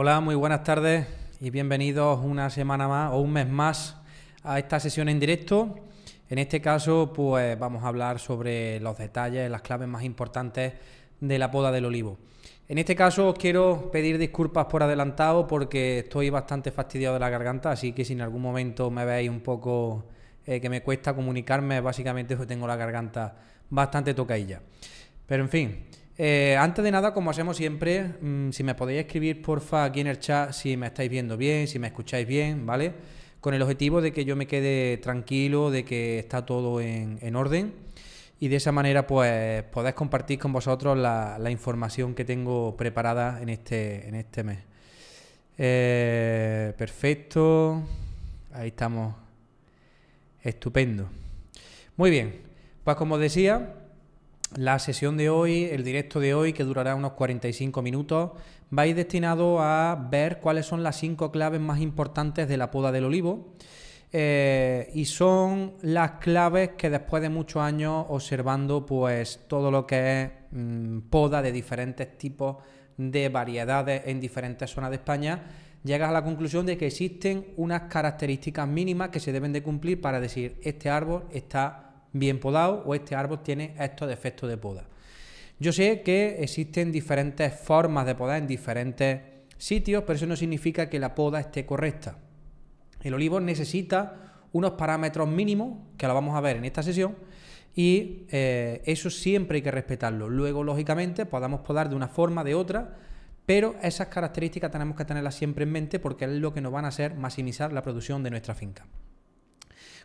Hola, muy buenas tardes y bienvenidos una semana más o un mes más a esta sesión en directo. En este caso, pues vamos a hablar sobre los detalles, las claves más importantes de la poda del olivo. En este caso os quiero pedir disculpas por adelantado porque estoy bastante fastidiado de la garganta, así que si en algún momento me veis un poco eh, que me cuesta comunicarme, básicamente tengo la garganta bastante tocailla. Pero en fin, eh, antes de nada, como hacemos siempre, mm, si me podéis escribir porfa aquí en el chat si me estáis viendo bien, si me escucháis bien, ¿vale? Con el objetivo de que yo me quede tranquilo, de que está todo en, orden y de esa manera pues podáis compartir con vosotros la, información que tengo preparada en este, en este mes. Eh, perfecto, ahí estamos. Estupendo. Muy bien, pues como decía, la sesión de hoy, el directo de hoy, que durará unos 45 minutos, va a destinado a ver cuáles son las cinco claves más importantes de la poda del olivo. Eh, y son las claves que después de muchos años observando pues todo lo que es mm, poda de diferentes tipos de variedades en diferentes zonas de España, llegas a la conclusión de que existen unas características mínimas que se deben de cumplir para decir este árbol está bien podado o este árbol tiene estos defectos de poda. Yo sé que existen diferentes formas de podar en diferentes sitios, pero eso no significa que la poda esté correcta. El olivo necesita unos parámetros mínimos, que lo vamos a ver en esta sesión, y eh, eso siempre hay que respetarlo. Luego, lógicamente, podamos podar de una forma, de otra, pero esas características tenemos que tenerlas siempre en mente porque es lo que nos van a hacer maximizar la producción de nuestra finca.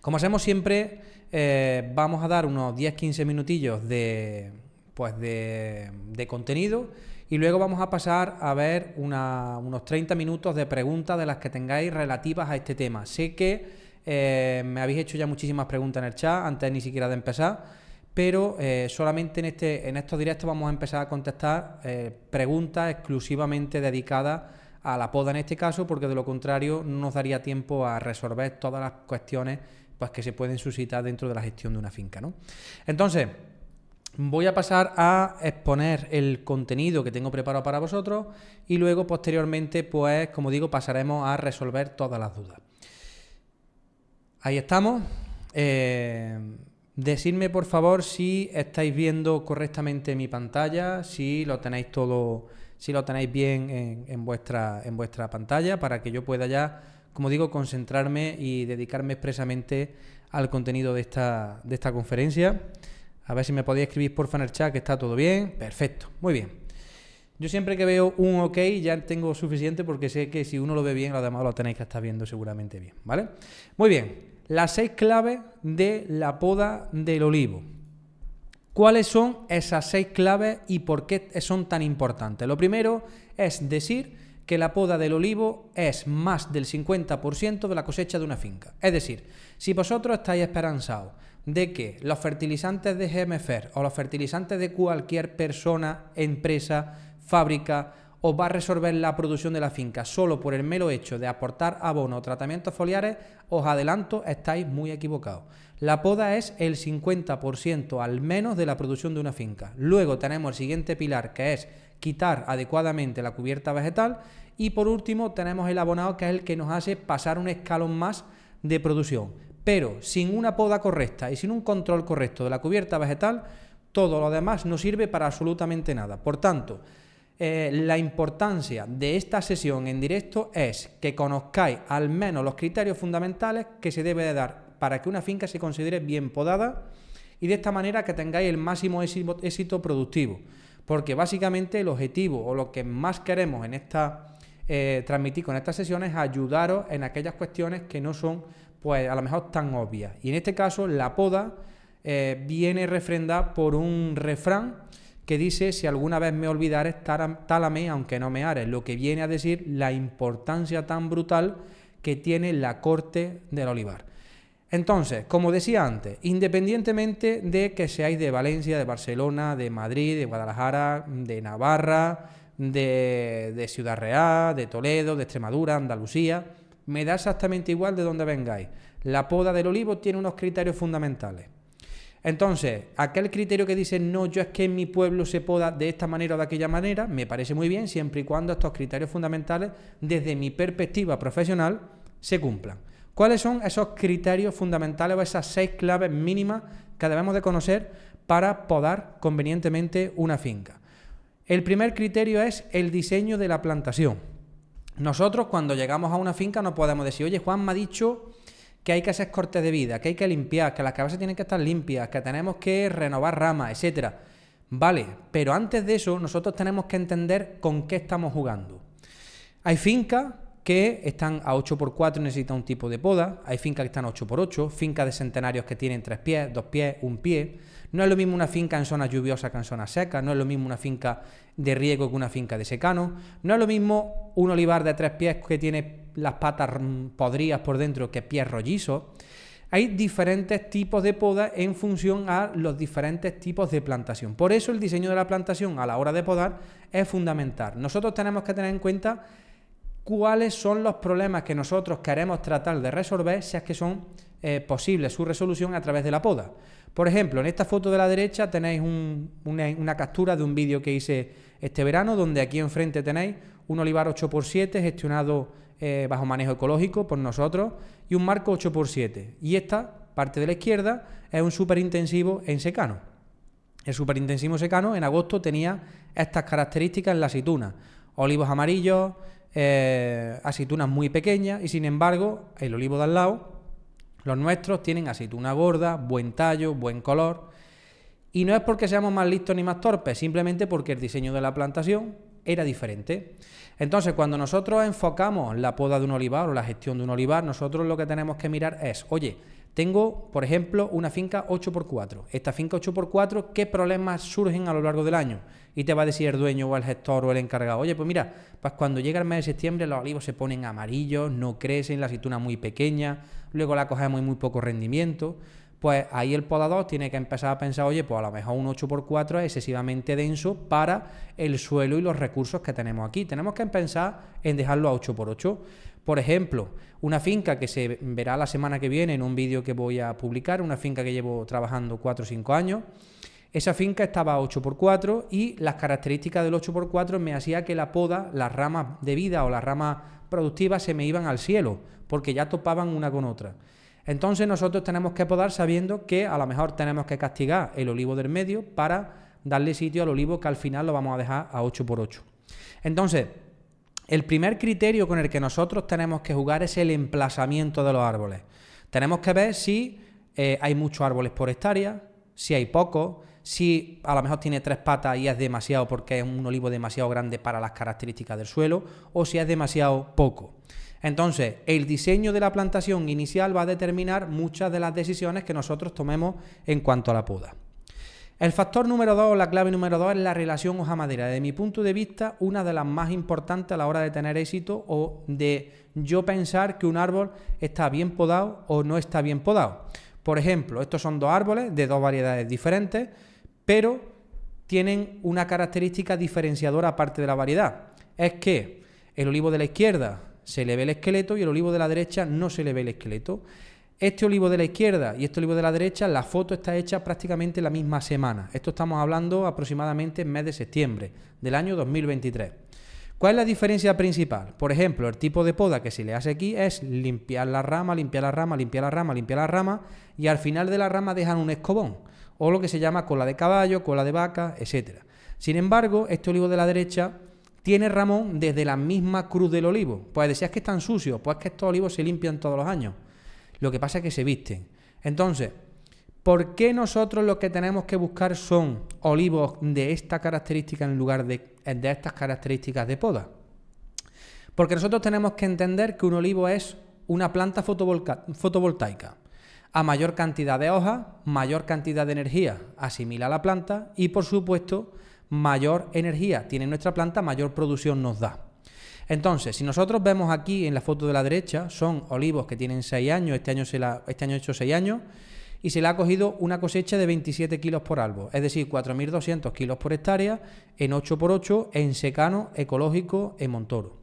Como hacemos siempre, eh, vamos a dar unos 10-15 minutillos de, pues de, contenido y luego vamos a pasar a ver unos 30 minutos de preguntas de las que tengáis relativas a este tema. Sé que eh, me habéis hecho ya muchísimas preguntas en el chat antes ni siquiera de empezar pero eh, solamente en, este, en estos directos vamos a empezar a contestar preguntas exclusivamente dedicadas a la poda en este caso, porque de lo contrario no nos daría tiempo a resolver todas las cuestiones que se pueden suscitar dentro de la gestión de una finca. Entonces, voy a pasar a exponer el contenido que tengo preparado para vosotros y luego posteriormente, pues como digo, pasaremos a resolver todas las dudas. Ahí estamos. Eh, decidme por favor si estáis viendo correctamente mi pantalla, si lo tenéis todo, si lo tenéis bien en, vuestra, en vuestra pantalla para que yo pueda ya como digo, concentrarme y dedicarme expresamente al contenido de esta, de esta conferencia. A ver si me podéis escribir por el chat que está todo bien. Perfecto, muy bien. Yo siempre que veo un ok ya tengo suficiente porque sé que si uno lo ve bien, lo demás lo tenéis que estar viendo seguramente bien, ¿vale? Muy bien, las seis claves de la poda del olivo. ¿Cuáles son esas seis claves y por qué son tan importantes? Lo primero es decir que la poda del olivo es más del 50% de la cosecha de una finca. Es decir, si vosotros estáis esperanzados de que los fertilizantes de GMFER o los fertilizantes de cualquier persona, empresa, fábrica, os va a resolver la producción de la finca solo por el mero hecho de aportar abono o tratamientos foliares, os adelanto, estáis muy equivocados. La poda es el 50% al menos de la producción de una finca. Luego tenemos el siguiente pilar que es quitar adecuadamente la cubierta vegetal y por último tenemos el abonado que es el que nos hace pasar un escalón más de producción. Pero sin una poda correcta y sin un control correcto de la cubierta vegetal, todo lo demás no sirve para absolutamente nada. Por tanto, eh, la importancia de esta sesión en directo es que conozcáis al menos los criterios fundamentales que se debe de dar para que una finca se considere bien podada y de esta manera que tengáis el máximo éxito productivo. Porque básicamente el objetivo o lo que más queremos en esta, eh, transmitir con estas sesiones es ayudaros en aquellas cuestiones que no son, pues a lo mejor tan obvias. Y en este caso, la poda eh, viene refrendada por un refrán que dice, si alguna vez me olvidares, tálame aunque no me hares. lo que viene a decir la importancia tan brutal que tiene la corte del olivar. Entonces, como decía antes, independientemente de que seáis de Valencia, de Barcelona, de Madrid, de Guadalajara, de Navarra, de, Ciudad Real, de Toledo, de Extremadura, Andalucía, me da exactamente igual de dónde vengáis. La poda del olivo tiene unos criterios fundamentales. Entonces, aquel criterio que dice, no, yo es que en mi pueblo se poda de esta manera o de aquella manera, me parece muy bien siempre y cuando estos criterios fundamentales, desde mi perspectiva profesional, se cumplan. ¿Cuáles son esos criterios fundamentales o esas seis claves mínimas que debemos de conocer para podar convenientemente una finca? El primer criterio es el diseño de la plantación. Nosotros cuando llegamos a una finca no podemos decir, oye, Juan me ha dicho que hay que hacer cortes de vida, que hay que limpiar, que las cabezas tienen que estar limpias, que tenemos que renovar ramas, etcétera. Vale, pero antes de eso nosotros tenemos que entender con qué estamos jugando. Hay fincas que están a 8x4 y necesitan un tipo de poda. Hay fincas que están a 8x8, fincas de centenarios que tienen tres pies, dos pies, un pie. No es lo mismo una finca en zona lluviosa que en zona seca. no es lo mismo una finca de riego que una finca de secano, no es lo mismo un olivar de tres pies que tiene las patas podridas por dentro que pies rollizos. Hay diferentes tipos de poda en función a los diferentes tipos de plantación. Por eso el diseño de la plantación a la hora de podar es fundamental. Nosotros tenemos que tener en cuenta cuáles son los problemas que nosotros queremos tratar de resolver si es que son eh, posibles su resolución a través de la poda. Por ejemplo, en esta foto de la derecha tenéis una, captura de un vídeo que hice este verano, donde aquí enfrente tenéis un olivar 8x7 gestionado eh, bajo manejo ecológico por nosotros y un marco 8x7. Y esta parte de la izquierda es un superintensivo en secano. El superintensivo secano en agosto tenía estas características en la aceituna. Olivos amarillos, eh, aceitunas muy pequeñas y sin embargo el olivo de al lado, los nuestros tienen aceituna gorda, buen tallo, buen color. Y no es porque seamos más listos ni más torpes, simplemente porque el diseño de la plantación era diferente. Entonces, cuando nosotros enfocamos la poda de un olivar o la gestión de un olivar, nosotros lo que tenemos que mirar es, oye, tengo, por ejemplo, una finca 8x4. Esta finca 8x4, ¿qué problemas surgen a lo largo del año? Y te va a decir el dueño o el gestor o el encargado, oye, pues mira, pues cuando llega el mes de septiembre los olivos se ponen amarillos, no crecen, la aceituna muy pequeña, luego la cogemos y muy poco rendimiento. Pues ahí el podador tiene que empezar a pensar, oye, pues a lo mejor un 8x4 es excesivamente denso para el suelo y los recursos que tenemos aquí. Tenemos que pensar en dejarlo a 8x8. Por ejemplo, una finca que se verá la semana que viene en un vídeo que voy a publicar, una finca que llevo trabajando 4 o 5 años. Esa finca estaba 8x4 y las características del 8x4 me hacía que la poda, las ramas de vida o las ramas productivas se me iban al cielo, porque ya topaban una con otra. Entonces nosotros tenemos que podar sabiendo que a lo mejor tenemos que castigar el olivo del medio para darle sitio al olivo que al final lo vamos a dejar a 8x8. Entonces, el primer criterio con el que nosotros tenemos que jugar es el emplazamiento de los árboles. Tenemos que ver si eh, hay muchos árboles por hectárea, si hay pocos, si a lo mejor tiene tres patas y es demasiado porque es un olivo demasiado grande para las características del suelo, o si es demasiado poco. Entonces, el diseño de la plantación inicial va a determinar muchas de las decisiones que nosotros tomemos en cuanto a la poda. El factor número dos, la clave número dos, es la relación hoja-madera. De mi punto de vista, una de las más importantes a la hora de tener éxito o de yo pensar que un árbol está bien podado o no está bien podado. Por ejemplo, estos son dos árboles de dos variedades diferentes, pero tienen una característica diferenciadora aparte de la variedad. Es que el olivo de la izquierda se le ve el esqueleto y el olivo de la derecha no se le ve el esqueleto. Este olivo de la izquierda y este olivo de la derecha, la foto está hecha prácticamente la misma semana. Esto estamos hablando aproximadamente en mes de septiembre del año 2023. ¿Cuál es la diferencia principal? Por ejemplo, el tipo de poda que se le hace aquí es limpiar la rama, limpiar la rama, limpiar la rama, limpiar la rama y al final de la rama dejan un escobón o lo que se llama cola de caballo, cola de vaca, etc. Sin embargo, este olivo de la derecha tiene ramón desde la misma cruz del olivo. Pues decías que tan sucios, pues que estos olivos se limpian todos los años. Lo que pasa es que se visten. Entonces, ¿por qué nosotros lo que tenemos que buscar son olivos de esta característica en lugar de, estas características de poda? Porque nosotros tenemos que entender que un olivo es una planta fotovoltaica. A mayor cantidad de hojas, mayor cantidad de energía asimila la planta y, por supuesto, mayor energía tiene nuestra planta, mayor producción nos da. Entonces, si nosotros vemos aquí en la foto de la derecha, son olivos que tienen 6 años, este año, se este hecho 6 años, y se le ha cogido una cosecha de 27 kilos por árbol, es decir, 4.200 kilos por hectárea en 8x8 en secano ecológico en Montoro.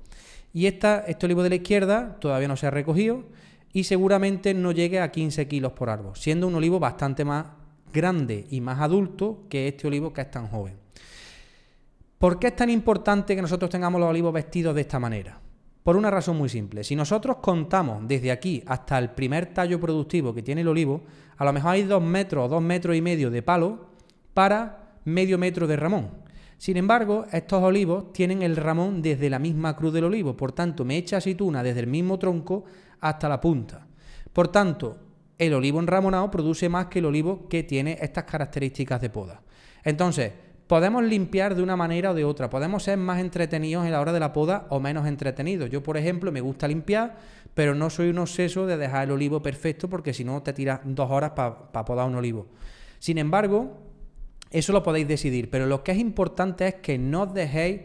Y este olivo de la izquierda todavía no se ha recogido y seguramente no llegue a 15 kilos por árbol, siendo un olivo bastante más grande y más adulto que este olivo que es tan joven. ¿Por qué es tan importante que nosotros tengamos los olivos vestidos de esta manera? Por una razón muy simple. Si nosotros contamos desde aquí hasta el primer tallo productivo que tiene el olivo, a lo mejor hay dos metros o dos metros y medio de palo para medio metro de ramón. Sin embargo, estos olivos tienen el ramón desde la misma cruz del olivo, por tanto, me echa aceituna desde el mismo tronco hasta la punta. Por tanto, el olivo enramonado produce más que el olivo que tiene estas características de poda. Entonces, podemos limpiar de una manera o de otra. Podemos ser más entretenidos en la hora de la poda o menos entretenidos. Yo, por ejemplo, me gusta limpiar, pero no soy un obseso de dejar el olivo perfecto porque si no te tiras dos horas para podar un olivo. Sin embargo, eso lo podéis decidir, pero lo que es importante es que no os dejéis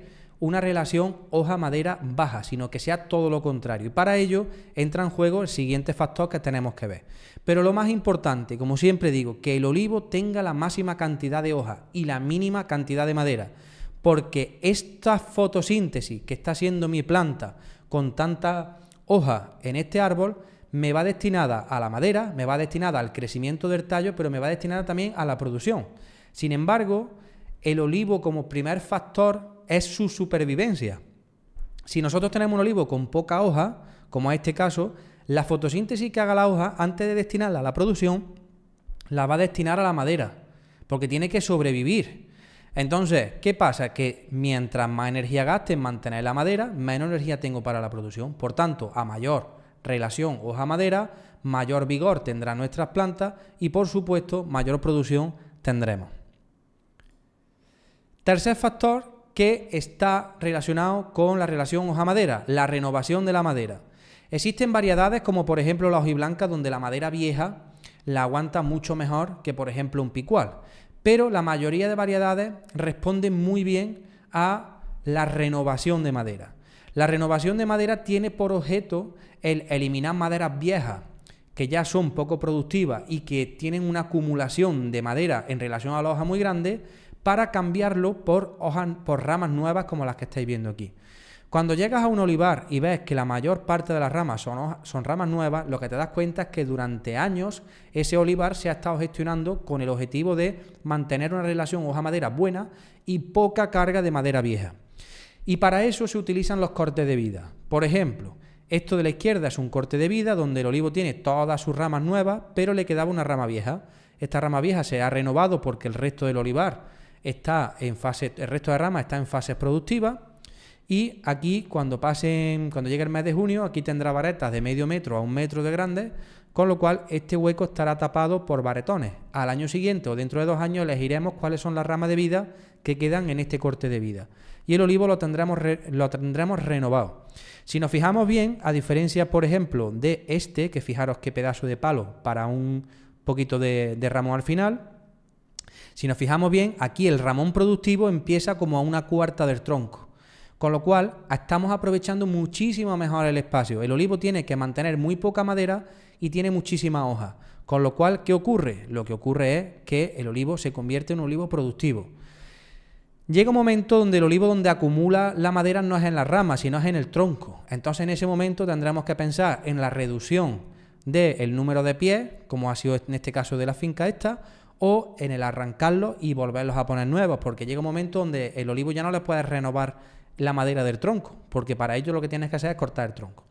una relación hoja-madera baja, sino que sea todo lo contrario. Y para ello entra en juego el siguiente factor que tenemos que ver. Pero lo más importante, como siempre digo, que el olivo tenga la máxima cantidad de hojas y la mínima cantidad de madera, porque esta fotosíntesis que está haciendo mi planta con tanta hoja en este árbol, me va destinada a la madera, me va destinada al crecimiento del tallo, pero me va destinada también a la producción. Sin embargo, el olivo como primer factor es su supervivencia. Si nosotros tenemos un olivo con poca hoja, como en este caso, la fotosíntesis que haga la hoja, antes de destinarla a la producción, la va a destinar a la madera, porque tiene que sobrevivir. Entonces, ¿qué pasa? Que mientras más energía gaste en mantener la madera, menos energía tengo para la producción. Por tanto, a mayor relación hoja-madera, mayor vigor tendrán nuestras plantas y, por supuesto, mayor producción tendremos. Tercer factor que está relacionado con la relación hoja-madera, la renovación de la madera. Existen variedades como por ejemplo la blanca donde la madera vieja la aguanta mucho mejor que por ejemplo un picual, pero la mayoría de variedades responden muy bien a la renovación de madera. La renovación de madera tiene por objeto el eliminar maderas viejas que ya son poco productivas y que tienen una acumulación de madera en relación a la hoja muy grande para cambiarlo por, ramas nuevas como las que estáis viendo aquí. Cuando llegas a un olivar y ves que la mayor parte de las ramas son ramas nuevas, lo que te das cuenta es que durante años ese olivar se ha estado gestionando con el objetivo de mantener una relación hoja-madera buena y poca carga de madera vieja. Y para eso se utilizan los cortes de vida. Por ejemplo, esto de la izquierda es un corte de vida donde el olivo tiene todas sus ramas nuevas, pero le quedaba una rama vieja. Esta rama vieja se ha renovado porque el resto del olivar está en fase, el resto de ramas está en fase productiva Y aquí, cuando pasen, cuando llegue el mes de junio, aquí tendrá varetas de medio metro a un metro de grande con lo cual este hueco estará tapado por baretones. Al año siguiente o dentro de dos años elegiremos cuáles son las ramas de vida que quedan en este corte de vida. Y el olivo lo tendremos, lo tendremos renovado. Si nos fijamos bien, a diferencia, por ejemplo, de este, que fijaros qué pedazo de palo para un poquito de ramo al final, si nos fijamos bien, aquí el ramón productivo empieza como a una cuarta del tronco. Con lo cual, estamos aprovechando muchísimo mejor el espacio. El olivo tiene que mantener muy poca madera y tiene muchísima hoja. Con lo cual, ¿qué ocurre? Lo que ocurre es que el olivo se convierte en un olivo productivo. Llega un momento donde el olivo donde acumula la madera no es en las ramas, sino es en el tronco. Entonces en ese momento tendremos que pensar en la reducción del número de pies, como ha sido en este caso de la finca esta, o en el arrancarlos y volverlos a poner nuevos, porque llega un momento donde el olivo ya no le puedes renovar la madera del tronco, porque para ello lo que tienes que hacer es cortar el tronco.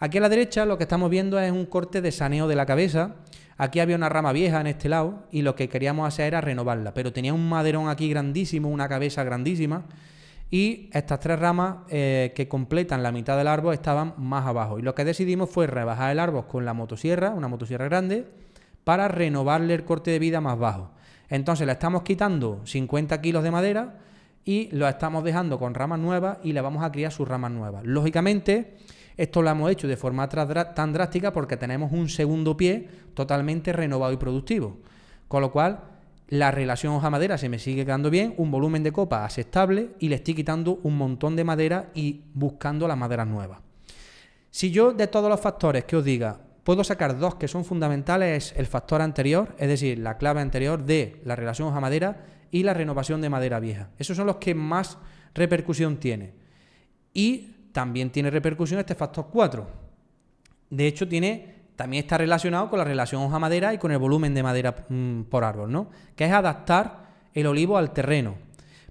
Aquí a la derecha lo que estamos viendo es un corte de saneo de la cabeza. Aquí había una rama vieja en este lado y lo que queríamos hacer era renovarla, pero tenía un maderón aquí grandísimo, una cabeza grandísima y estas tres ramas eh, que completan la mitad del árbol estaban más abajo. Y lo que decidimos fue rebajar el árbol con la motosierra, una motosierra grande, para renovarle el corte de vida más bajo. Entonces le estamos quitando 50 kilos de madera y lo estamos dejando con ramas nuevas y le vamos a criar sus ramas nuevas. Lógicamente, esto lo hemos hecho de forma tan drástica porque tenemos un segundo pie totalmente renovado y productivo. Con lo cual, la relación hoja-madera se me sigue quedando bien, un volumen de copa aceptable y le estoy quitando un montón de madera y buscando las maderas nuevas. Si yo de todos los factores que os diga, puedo sacar dos que son fundamentales, el factor anterior, es decir, la clave anterior de la relación hoja madera y la renovación de madera vieja. Esos son los que más repercusión tiene. Y también tiene repercusión este factor 4. De hecho, tiene, también está relacionado con la relación hoja madera y con el volumen de madera mm, por árbol, ¿no? Que es adaptar el olivo al terreno.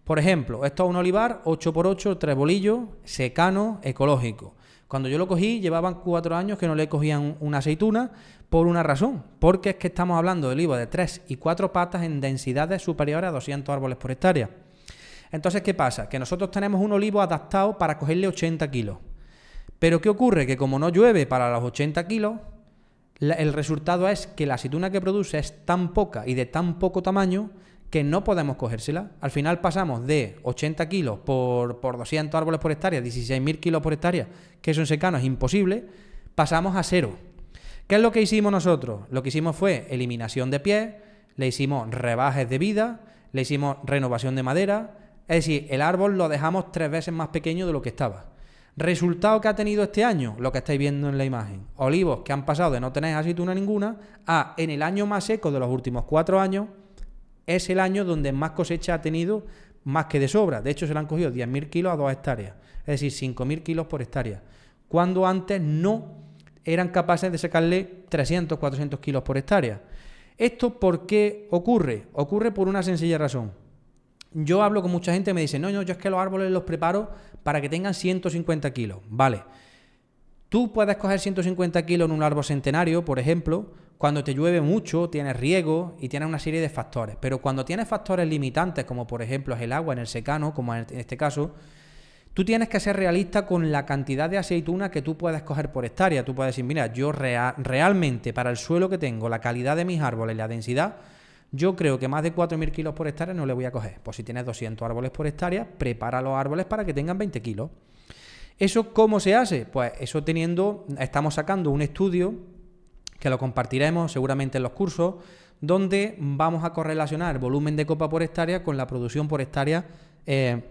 Por ejemplo, esto es un olivar 8x8, tres bolillos, secano, ecológico. Cuando yo lo cogí, llevaban cuatro años que no le cogían una aceituna por una razón, porque es que estamos hablando de olivos de tres y cuatro patas en densidades superiores a 200 árboles por hectárea. Entonces, ¿qué pasa? Que nosotros tenemos un olivo adaptado para cogerle 80 kilos. Pero ¿qué ocurre? Que como no llueve para los 80 kilos, el resultado es que la aceituna que produce es tan poca y de tan poco tamaño que no podemos cogérsela. Al final pasamos de 80 kilos por, 200 árboles por hectárea, 16.000 kilos por hectárea, que eso en secano es imposible, pasamos a cero. ¿Qué es lo que hicimos nosotros? Lo que hicimos fue eliminación de pies, le hicimos rebajes de vida, le hicimos renovación de madera, es decir, el árbol lo dejamos tres veces más pequeño de lo que estaba. Resultado que ha tenido este año, lo que estáis viendo en la imagen. Olivos que han pasado de no tener aceituna ninguna a en el año más seco de los últimos cuatro años es el año donde más cosecha ha tenido, más que de sobra. De hecho, se le han cogido 10.000 kilos a 2 hectáreas, es decir, 5.000 kilos por hectárea. Cuando antes no eran capaces de sacarle 300, 400 kilos por hectárea. ¿Esto por qué ocurre? Ocurre por una sencilla razón. Yo hablo con mucha gente y me dicen, no, no, yo es que los árboles los preparo para que tengan 150 kilos. Vale, Tú puedes coger 150 kilos en un árbol centenario, por ejemplo, cuando te llueve mucho, tienes riego y tienes una serie de factores. Pero cuando tienes factores limitantes, como por ejemplo es el agua en el secano, como en este caso, tú tienes que ser realista con la cantidad de aceituna que tú puedes coger por hectárea. Tú puedes decir, mira, yo realmente para el suelo que tengo, la calidad de mis árboles, la densidad, yo creo que más de 4.000 kilos por hectárea no le voy a coger. Pues si tienes 200 árboles por hectárea, prepara los árboles para que tengan 20 kilos. ¿Eso cómo se hace? Pues eso teniendo, estamos sacando un estudio que lo compartiremos seguramente en los cursos, donde vamos a correlacionar volumen de copa por hectárea con la producción por hectárea eh,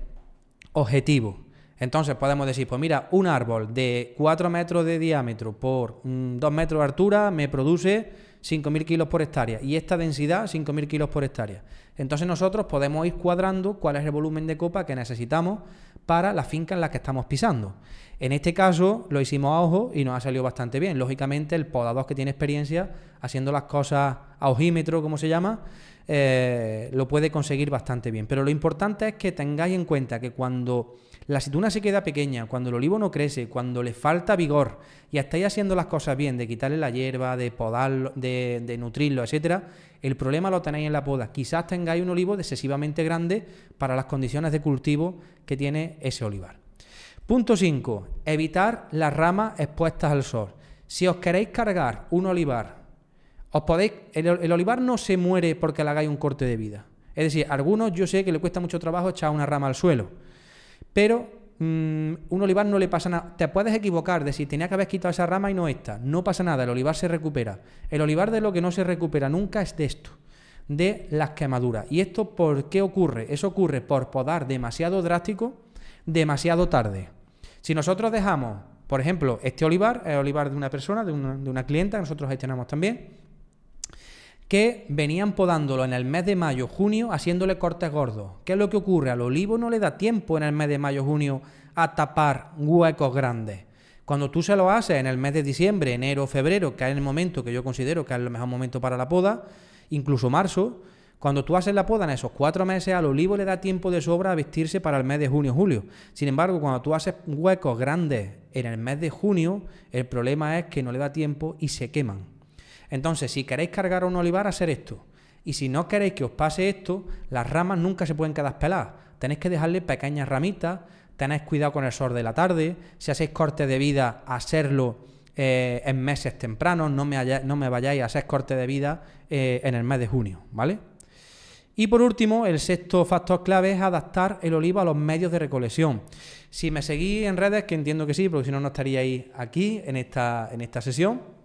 objetivo. Entonces podemos decir, pues mira, un árbol de 4 metros de diámetro por 2 mm, metros de altura me produce 5.000 kilos por hectárea y esta densidad 5.000 kilos por hectárea. Entonces nosotros podemos ir cuadrando cuál es el volumen de copa que necesitamos para la finca en la que estamos pisando. En este caso lo hicimos a ojo y nos ha salido bastante bien. Lógicamente el podador que tiene experiencia haciendo las cosas a ojímetro, como se llama, eh, lo puede conseguir bastante bien. Pero lo importante es que tengáis en cuenta que cuando la aceituna se queda pequeña, cuando el olivo no crece, cuando le falta vigor y estáis haciendo las cosas bien, de quitarle la hierba, de podarlo, de, nutrirlo, etcétera, el problema lo tenéis en la poda. Quizás tengáis un olivo excesivamente grande para las condiciones de cultivo que tiene ese olivar. Punto 5. Evitar las ramas expuestas al sol. Si os queréis cargar un olivar, os podéis, el, olivar no se muere porque le hagáis un corte de vida. Es decir, algunos yo sé que le cuesta mucho trabajo echar una rama al suelo pero mm, un olivar no le pasa nada. Te puedes equivocar de si tenía que haber quitado esa rama y no esta. No pasa nada, el olivar se recupera. El olivar de lo que no se recupera nunca es de esto de las quemaduras. ¿Y esto por qué ocurre? Eso ocurre por podar demasiado drástico, demasiado tarde. Si nosotros dejamos, por ejemplo, este olivar, el olivar de una persona, de una, de una clienta, nosotros gestionamos también, que venían podándolo en el mes de mayo, junio, haciéndole cortes gordos. ¿Qué es lo que ocurre? Al olivo no le da tiempo en el mes de mayo, junio a tapar huecos grandes. Cuando tú se lo haces en el mes de diciembre, enero, febrero, que es el momento que yo considero que es el mejor momento para la poda, incluso marzo, cuando tú haces la poda en esos cuatro meses, al olivo le da tiempo de sobra a vestirse para el mes de junio, julio. Sin embargo, cuando tú haces huecos grandes en el mes de junio, el problema es que no le da tiempo y se queman. Entonces, si queréis cargar un olivar, hacer esto. Y si no queréis que os pase esto, las ramas nunca se pueden quedar peladas. Tenéis que dejarle pequeñas ramitas, tenéis cuidado con el sol de la tarde. Si hacéis corte de vida, hacerlo eh, en meses tempranos. No me, vayáis a hacer corte de vida eh, en el mes de junio, ¿vale? Y por último, el sexto factor clave es adaptar el olivo a los medios de recolección. Si me seguís en redes, que entiendo que sí, porque si no, no estaríais aquí en esta sesión.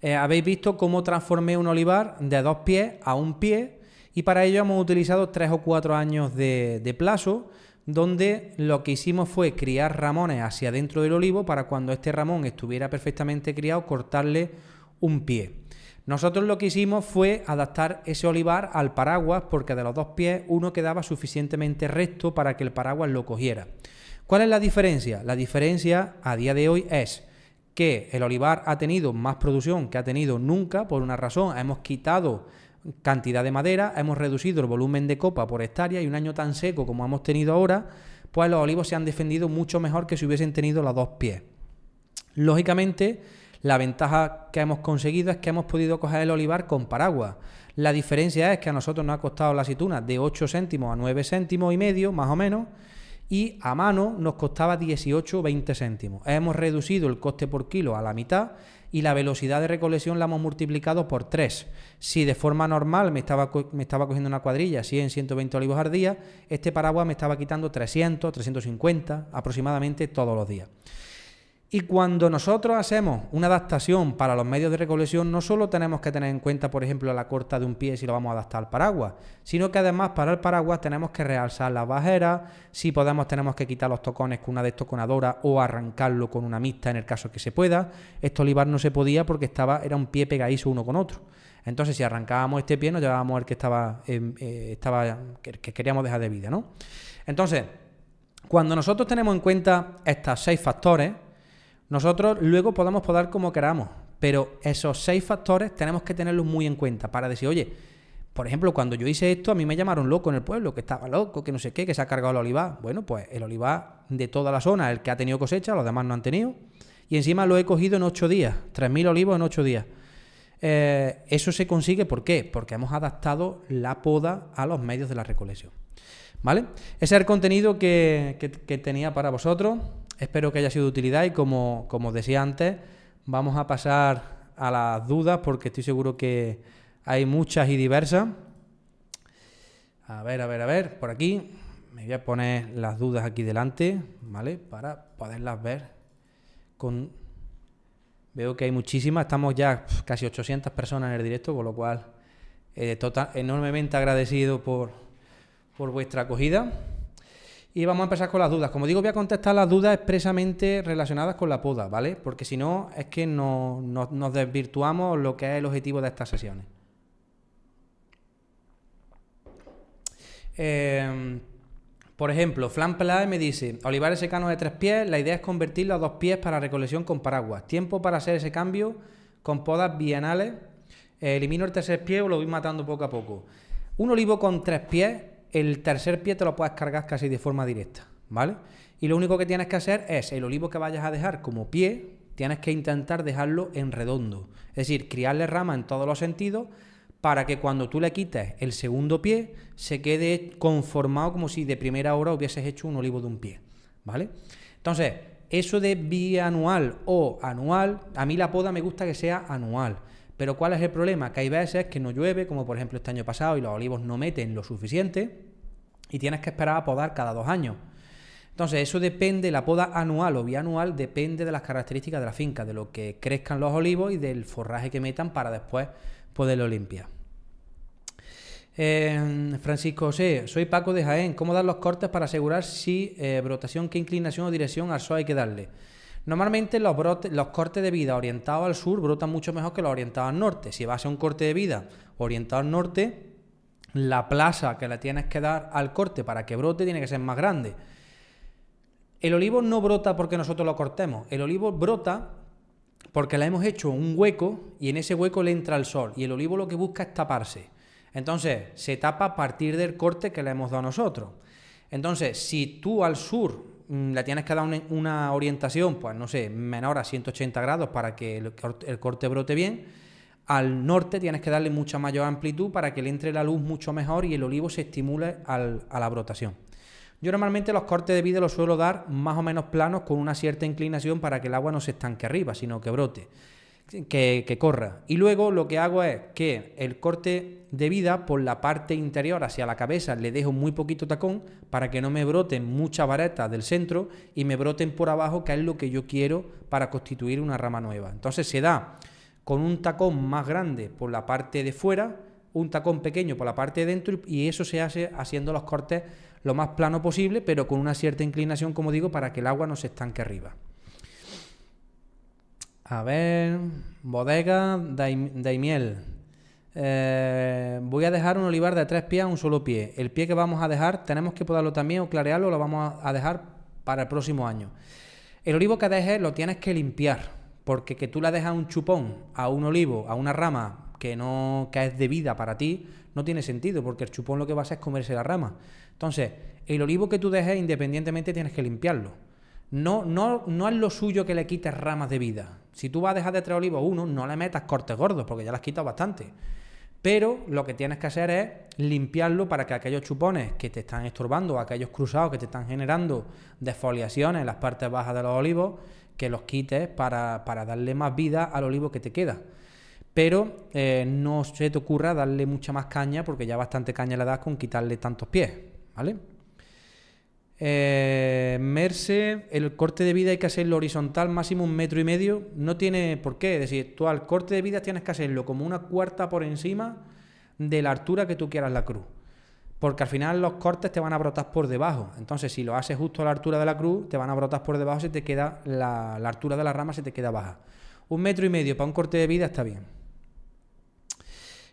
Eh, habéis visto cómo transformé un olivar de dos pies a un pie y para ello hemos utilizado tres o cuatro años de, de plazo donde lo que hicimos fue criar ramones hacia dentro del olivo para cuando este ramón estuviera perfectamente criado cortarle un pie. Nosotros lo que hicimos fue adaptar ese olivar al paraguas porque de los dos pies uno quedaba suficientemente recto para que el paraguas lo cogiera. ¿Cuál es la diferencia? La diferencia a día de hoy es que el olivar ha tenido más producción que ha tenido nunca por una razón. Hemos quitado cantidad de madera, hemos reducido el volumen de copa por hectárea y un año tan seco como hemos tenido ahora, pues los olivos se han defendido mucho mejor que si hubiesen tenido los dos pies. Lógicamente, la ventaja que hemos conseguido es que hemos podido coger el olivar con paraguas. La diferencia es que a nosotros nos ha costado la aceituna de 8 céntimos a 9 céntimos y medio, más o menos, y a mano nos costaba 18 o 20 céntimos. Hemos reducido el coste por kilo a la mitad y la velocidad de recolección la hemos multiplicado por 3. Si de forma normal me estaba, me estaba cogiendo una cuadrilla 100, 120 olivos al día, este paraguas me estaba quitando 300, 350 aproximadamente todos los días. Y cuando nosotros hacemos una adaptación para los medios de recolección, no solo tenemos que tener en cuenta, por ejemplo, la corta de un pie si lo vamos a adaptar al paraguas, sino que además para el paraguas tenemos que realzar las bajeras, si podemos tenemos que quitar los tocones con una destoconadora o arrancarlo con una mixta en el caso que se pueda. Esto olivar no se podía porque estaba, era un pie pegadizo uno con otro. Entonces, si arrancábamos este pie, nos llevábamos el que estaba, em, eh, estaba que queríamos dejar de vida, ¿no? Entonces, cuando nosotros tenemos en cuenta estos seis factores, nosotros luego podamos podar como queramos, pero esos seis factores tenemos que tenerlos muy en cuenta para decir, oye, por ejemplo, cuando yo hice esto, a mí me llamaron loco en el pueblo, que estaba loco, que no sé qué, que se ha cargado el olivar. Bueno, pues el olivar de toda la zona, el que ha tenido cosecha, los demás no han tenido. Y encima lo he cogido en ocho días, 3.000 olivos en ocho días. Eh, eso se consigue, ¿por qué? Porque hemos adaptado la poda a los medios de la recolección. ¿Vale? Ese es el contenido que tenía para vosotros. Espero que haya sido de utilidad y como, como os decía antes, vamos a pasar a las dudas porque estoy seguro que hay muchas y diversas. A ver, a ver, a ver, por aquí me voy a poner las dudas aquí delante, ¿vale? Para poderlas ver con... Veo que hay muchísimas, estamos ya casi 800 personas en el directo, con lo cual eh, enormemente agradecido por, por vuestra acogida. Y vamos a empezar con las dudas. Como digo, voy a contestar las dudas expresamente relacionadas con la poda, ¿vale? Porque si no, es que no, nos desvirtuamos lo que es el objetivo de estas sesiones. Eh, por ejemplo, Flan la me dice, olivar ese cano de tres pies, la idea es convertirlo a dos pies para recolección con paraguas. Tiempo para hacer ese cambio con podas bienales. Eh, elimino el tercer pie o lo voy matando poco a poco. Un olivo con tres pies el tercer pie te lo puedes cargar casi de forma directa, ¿vale? Y lo único que tienes que hacer es el olivo que vayas a dejar como pie, tienes que intentar dejarlo en redondo, es decir, criarle rama en todos los sentidos para que cuando tú le quites el segundo pie se quede conformado como si de primera hora hubieses hecho un olivo de un pie, ¿vale? Entonces, eso de bianual o anual, a mí la poda me gusta que sea anual. Pero ¿cuál es el problema? Que hay veces que no llueve, como por ejemplo este año pasado, y los olivos no meten lo suficiente y tienes que esperar a podar cada dos años. Entonces, eso depende, la poda anual o bianual depende de las características de la finca, de lo que crezcan los olivos y del forraje que metan para después poderlo limpiar. Eh, Francisco José, soy Paco de Jaén. ¿Cómo dar los cortes para asegurar si eh, brotación, qué inclinación o dirección al sol hay que darle? Normalmente los, cortes de vida orientados al sur brotan mucho mejor que los orientados al norte. Si vas a un corte de vida orientado al norte, la plaza que le tienes que dar al corte para que brote tiene que ser más grande. El olivo no brota porque nosotros lo cortemos, el olivo brota porque le hemos hecho un hueco y en ese hueco le entra el sol y el olivo lo que busca es taparse. Entonces se tapa a partir del corte que le hemos dado a nosotros. Entonces, si tú al sur Mm, la tienes que dar una, orientación, pues no sé, menor a 180 grados para que el, corte brote bien. Al norte tienes que darle mucha mayor amplitud para que le entre la luz mucho mejor y el olivo se estimule a la brotación. Yo normalmente los cortes de vida los suelo dar más o menos planos con una cierta inclinación para que el agua no se estanque arriba, sino que brote que, corra. Y luego lo que hago es que el corte de vida por la parte interior hacia la cabeza le dejo muy poquito tacón para que no me broten muchas varetas del centro y me broten por abajo, que es lo que yo quiero para constituir una rama nueva. Entonces se da con un tacón más grande por la parte de fuera, un tacón pequeño por la parte de dentro y eso se hace haciendo los cortes lo más plano posible, pero con una cierta inclinación, como digo, para que el agua no se estanque arriba. A ver, bodega de miel. Eh, voy a dejar un olivar de tres pies a un solo pie. El pie que vamos a dejar, tenemos que podarlo también o clarearlo, lo vamos a dejar para el próximo año. El olivo que dejes lo tienes que limpiar, porque que tú le dejas un chupón a un olivo, a una rama que no que es vida para ti, no tiene sentido, porque el chupón lo que va a hacer es comerse la rama. Entonces, el olivo que tú dejes, independientemente, tienes que limpiarlo. No, no, no es lo suyo que le quites ramas de vida. Si tú vas a dejar de tres olivos uno, no le metas cortes gordos, porque ya las has quitado bastante. Pero lo que tienes que hacer es limpiarlo para que aquellos chupones que te están estorbando, aquellos cruzados que te están generando desfoliaciones en las partes bajas de los olivos, que los quites para, darle más vida al olivo que te queda. Pero eh, no se te ocurra darle mucha más caña, porque ya bastante caña le das con quitarle tantos pies, ¿vale? merse eh, Merce, el corte de vida hay que hacerlo horizontal, máximo un metro y medio. No tiene por qué. Es decir, tú al corte de vida tienes que hacerlo como una cuarta por encima de la altura que tú quieras la cruz. Porque al final los cortes te van a brotar por debajo. Entonces, si lo haces justo a la altura de la cruz, te van a brotar por debajo, se te queda la, altura de la rama se te queda baja. Un metro y medio para un corte de vida está bien.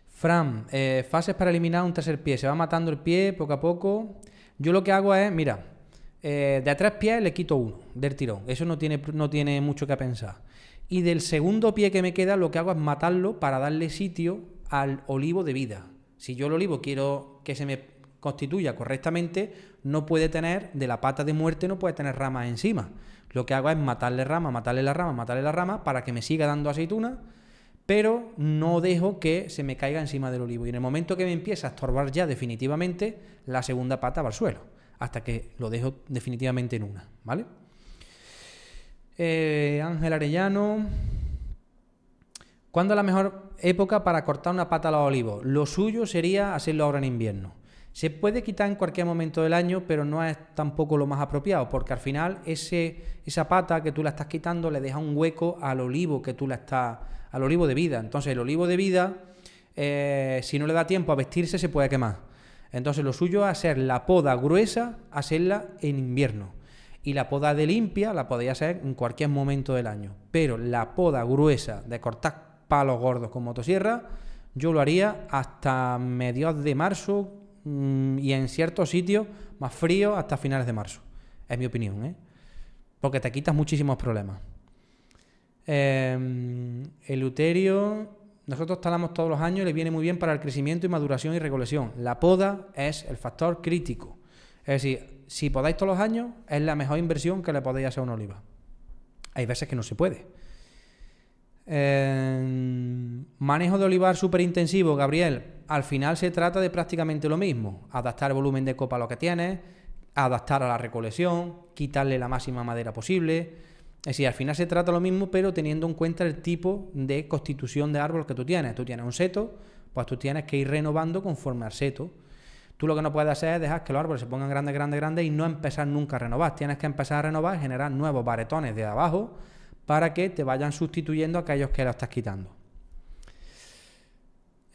Fran, eh, fases para eliminar un tercer pie. Se va matando el pie poco a poco. Yo lo que hago es, mira, eh, de a tres pies le quito uno del tirón. Eso no tiene, no tiene mucho que pensar. Y del segundo pie que me queda, lo que hago es matarlo para darle sitio al olivo de vida. Si yo el olivo quiero que se me constituya correctamente, no puede tener, de la pata de muerte, no puede tener ramas encima. Lo que hago es matarle rama, matarle la rama, matarle la rama para que me siga dando aceituna, pero no dejo que se me caiga encima del olivo. Y en el momento que me empieza a estorbar ya definitivamente, la segunda pata va al suelo hasta que lo dejo definitivamente en una, ¿vale? Eh, Ángel Arellano. ¿Cuándo es la mejor época para cortar una pata a los olivos? Lo suyo sería hacerlo ahora en invierno. Se puede quitar en cualquier momento del año, pero no es tampoco lo más apropiado, porque al final ese, esa pata que tú la estás quitando le deja un hueco al olivo que tú la estás, al olivo de vida. Entonces el olivo de vida, eh, si no le da tiempo a vestirse, se puede quemar. Entonces lo suyo es hacer la poda gruesa, hacerla en invierno. Y la poda de limpia la podéis hacer en cualquier momento del año. Pero la poda gruesa de cortar palos gordos con motosierra, yo lo haría hasta mediados de marzo mm, y en ciertos sitios más fríos hasta finales de marzo. Es mi opinión, ¿eh? Porque te quitas muchísimos problemas. Em, el uterio nosotros talamos todos los años y le viene muy bien para el crecimiento y maduración y recolección. La poda es el factor crítico. Es decir, si podáis todos los años, es la mejor inversión que le podéis hacer a una oliva. Hay veces que no se puede. Em, manejo de olivar súper intensivo, Gabriel. Al final se trata de prácticamente lo mismo. Adaptar el volumen de copa a lo que tienes, adaptar a la recolección, quitarle la máxima madera posible es decir, al final se trata lo mismo, pero teniendo en cuenta el tipo de constitución de árbol que tú tienes. Tú tienes un seto, pues tú tienes que ir renovando conforme al seto. Tú lo que no puedes hacer es dejar que los árboles se pongan grandes, grandes, grandes y no empezar nunca a renovar. Tienes que empezar a renovar, generar nuevos baretones de abajo para que te vayan sustituyendo a aquellos que lo estás quitando.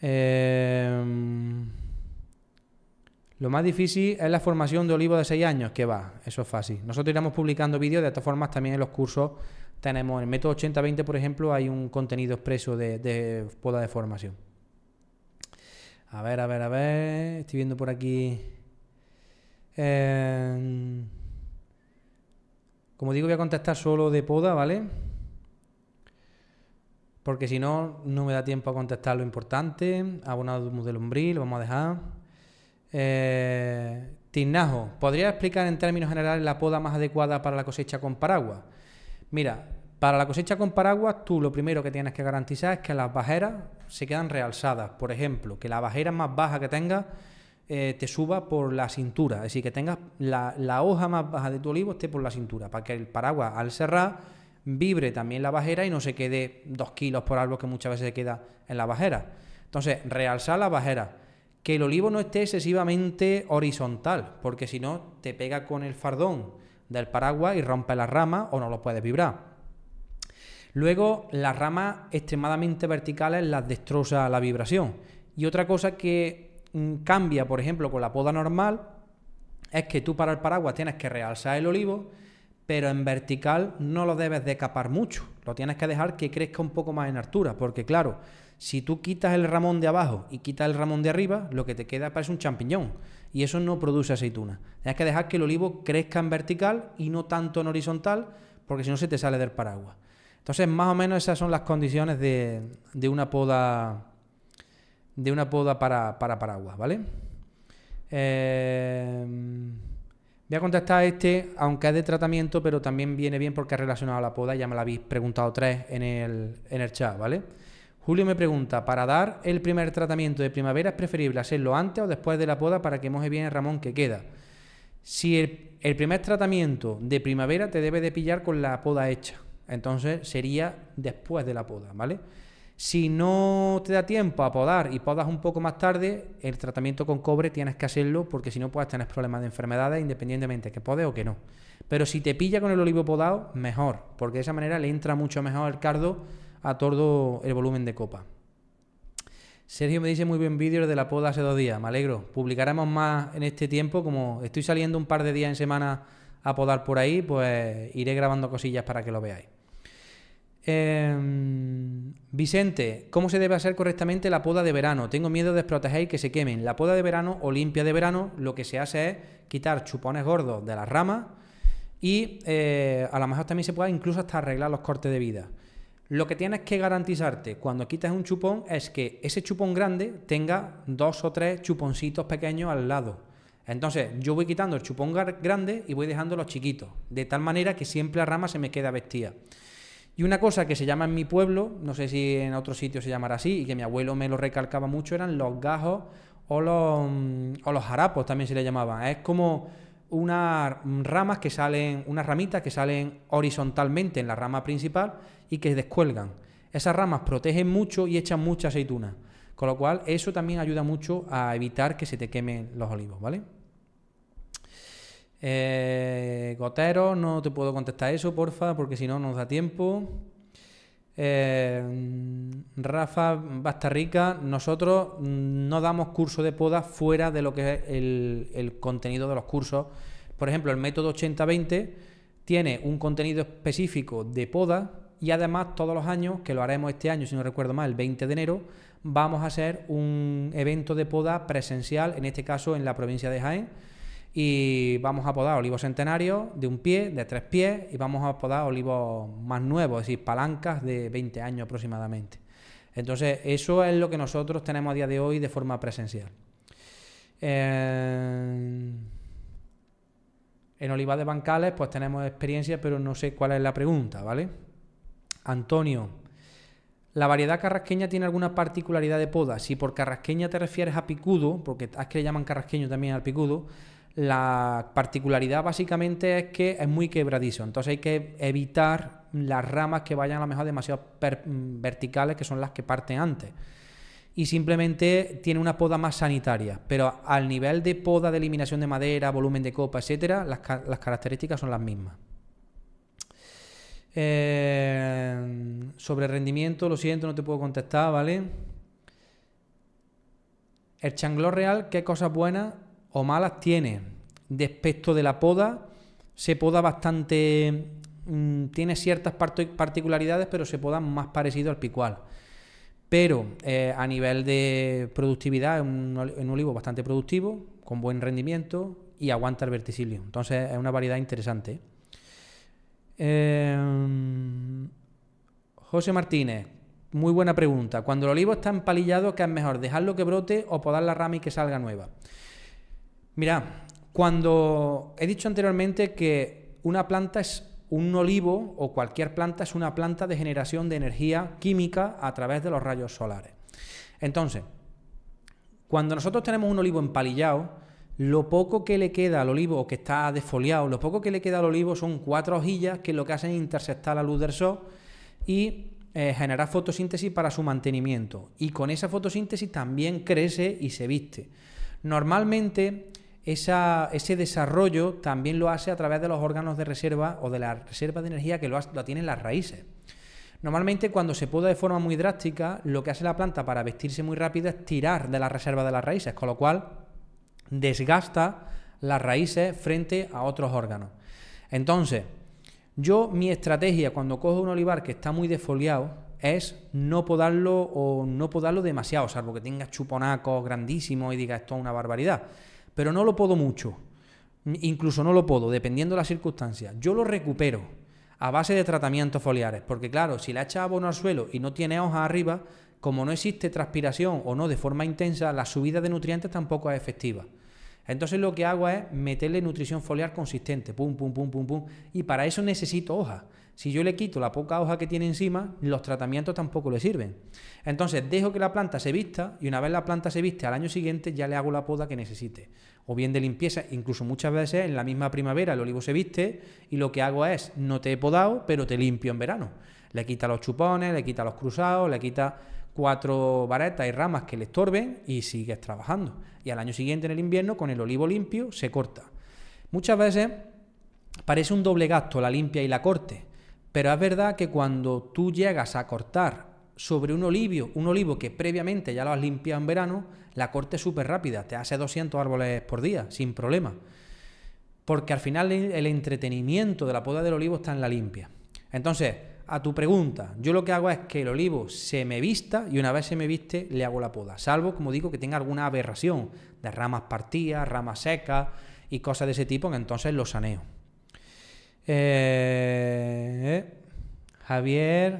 Eh... Lo más difícil es la formación de olivo de 6 años, que va, eso es fácil. Nosotros iremos publicando vídeos, de estas formas también en los cursos tenemos, en el método 80-20, por ejemplo, hay un contenido expreso de, poda de formación. A ver, a ver, a ver, estoy viendo por aquí... Em, como digo, voy a contestar solo de poda, ¿vale? Porque si no, no me da tiempo a contestar lo importante. Abonado de lombriz, lo vamos a dejar. Eh, Tinajo, ¿podría explicar en términos generales la poda más adecuada para la cosecha con paraguas? Mira, para la cosecha con paraguas, tú lo primero que tienes que garantizar es que las bajeras se quedan realzadas. Por ejemplo, que la bajera más baja que tengas eh, te suba por la cintura. Es decir, que tengas la, hoja más baja de tu olivo esté por la cintura, para que el paraguas al cerrar vibre también la bajera y no se quede dos kilos por algo que muchas veces se queda en la bajera. Entonces, realzar la bajera que el olivo no esté excesivamente horizontal, porque si no te pega con el fardón del paraguas y rompe las ramas o no lo puedes vibrar. Luego, las ramas extremadamente verticales las destroza la vibración. Y otra cosa que mm, cambia, por ejemplo, con la poda normal, es que tú para el paraguas tienes que realzar el olivo, pero en vertical no lo debes decapar mucho, lo tienes que dejar que crezca un poco más en altura, porque claro, si tú quitas el ramón de abajo y quitas el ramón de arriba, lo que te queda parece un champiñón y eso no produce aceituna. Tienes que dejar que el olivo crezca en vertical y no tanto en horizontal porque si no se te sale del paraguas. Entonces, más o menos esas son las condiciones de, una poda de una poda para, paraguas, ¿vale? Em, voy a contestar a este, aunque es de tratamiento, pero también viene bien porque es relacionado a la poda, ya me la habéis preguntado tres en el, en el chat, ¿vale? Julio me pregunta, ¿para dar el primer tratamiento de primavera es preferible hacerlo antes o después de la poda para que moje bien el ramón que queda? Si el, primer tratamiento de primavera te debe de pillar con la poda hecha, entonces sería después de la poda, ¿vale? Si no te da tiempo a podar y podas un poco más tarde, el tratamiento con cobre tienes que hacerlo porque si no puedes tener problemas de enfermedades independientemente que podes o que no. Pero si te pilla con el olivo podado, mejor, porque de esa manera le entra mucho mejor el cardo a todo el volumen de copa. Sergio me dice muy bien vídeos de la poda hace dos días, me alegro. Publicaremos más en este tiempo, como estoy saliendo un par de días en semana a podar por ahí, pues iré grabando cosillas para que lo veáis. Em, Vicente, ¿cómo se debe hacer correctamente la poda de verano? Tengo miedo de desproteger y que se quemen. La poda de verano o limpia de verano lo que se hace es quitar chupones gordos de las ramas y eh, a lo mejor también se puede incluso hasta arreglar los cortes de vida. Lo que tienes que garantizarte cuando quitas un chupón es que ese chupón grande tenga dos o tres chuponcitos pequeños al lado. Entonces yo voy quitando el chupón grande y voy dejando los chiquitos, de tal manera que siempre la rama se me queda vestida. Y una cosa que se llama en mi pueblo, no sé si en otro sitio se llamará así, y que mi abuelo me lo recalcaba mucho, eran los gajos o los, mm, o los harapos también se le llamaban. Es como unas ramas que salen, unas ramitas que salen horizontalmente en la rama principal y que descuelgan. Esas ramas protegen mucho y echan mucha aceituna. Con lo cual, eso también ayuda mucho a evitar que se te quemen los olivos, ¿vale? Eh, gotero, no te puedo contestar eso, porfa, porque si no, no nos da tiempo. Eh, Rafa Rica, nosotros no damos curso de poda fuera de lo que es el, el contenido de los cursos. Por ejemplo, el método 80-20 tiene un contenido específico de poda y además todos los años, que lo haremos este año, si no recuerdo mal, el 20 de enero, vamos a hacer un evento de poda presencial, en este caso en la provincia de Jaén y vamos a podar olivos centenarios de un pie, de tres pies, y vamos a podar olivos más nuevos, es decir, palancas de 20 años aproximadamente. Entonces, eso es lo que nosotros tenemos a día de hoy de forma presencial. Eh, en olivas de bancales, pues tenemos experiencia, pero no sé cuál es la pregunta, ¿vale? Antonio, ¿la variedad carrasqueña tiene alguna particularidad de poda? Si por carrasqueña te refieres a picudo, porque es que le llaman carrasqueño también al picudo, la particularidad básicamente es que es muy quebradizo, entonces hay que evitar las ramas que vayan a lo mejor demasiado mm, verticales, que son las que parten antes. Y simplemente tiene una poda más sanitaria, pero al nivel de poda, de eliminación de madera, volumen de copa, etcétera, las, características son las mismas. Eh, sobre rendimiento, lo siento, no te puedo contestar, ¿vale? El changló real, ¿qué cosa buena o malas tiene. Respecto de la poda, se poda bastante, mm, tiene ciertas particularidades, pero se poda más parecido al picual. Pero eh, a nivel de productividad es un, olivo bastante productivo, con buen rendimiento y aguanta el verticilio. Entonces es una variedad interesante. Eh, José Martínez, muy buena pregunta. Cuando el olivo está empalillado, ¿qué es mejor? ¿Dejarlo que brote o podar la rama y que salga nueva? Mira, cuando he dicho anteriormente que una planta es un olivo o cualquier planta es una planta de generación de energía química a través de los rayos solares. Entonces, cuando nosotros tenemos un olivo empalillado, lo poco que le queda al olivo que está desfoliado, lo poco que le queda al olivo son cuatro hojillas que lo que hacen es interceptar la luz del sol y eh, generar fotosíntesis para su mantenimiento. Y con esa fotosíntesis también crece y se viste. Normalmente ese desarrollo también lo hace a través de los órganos de reserva o de la reserva de energía que lo, tienen las raíces. Normalmente cuando se poda de forma muy drástica, lo que hace la planta para vestirse muy rápido es tirar de la reserva de las raíces, con lo cual desgasta las raíces frente a otros órganos. Entonces, yo mi estrategia cuando cojo un olivar que está muy desfoliado es no podarlo o no podarlo demasiado, salvo que tenga chuponacos grandísimos y diga esto es una barbaridad pero no lo puedo mucho. Incluso no lo puedo, dependiendo de las circunstancias. Yo lo recupero a base de tratamientos foliares, porque claro, si la echas abono al suelo y no tiene hojas arriba, como no existe transpiración o no de forma intensa, la subida de nutrientes tampoco es efectiva. Entonces lo que hago es meterle nutrición foliar consistente, pum, pum, pum, pum, pum, y para eso necesito hojas. Si yo le quito la poca hoja que tiene encima, los tratamientos tampoco le sirven. Entonces, dejo que la planta se vista y una vez la planta se viste al año siguiente ya le hago la poda que necesite. O bien de limpieza, incluso muchas veces en la misma primavera el olivo se viste y lo que hago es, no te he podado, pero te limpio en verano. Le quita los chupones, le quita los cruzados, le quita cuatro varetas y ramas que le estorben y sigues trabajando. Y al año siguiente, en el invierno, con el olivo limpio, se corta. Muchas veces parece un doble gasto la limpia y la corte, pero es verdad que cuando tú llegas a cortar sobre un olivo, un olivo que previamente ya lo has limpiado en verano, la corte es súper rápida, te hace 200 árboles por día, sin problema. Porque al final el entretenimiento de la poda del olivo está en la limpia. Entonces, a tu pregunta, yo lo que hago es que el olivo se me vista y una vez se me viste le hago la poda, salvo, como digo, que tenga alguna aberración de ramas partidas, ramas secas y cosas de ese tipo, que entonces lo saneo. Eh, Javier,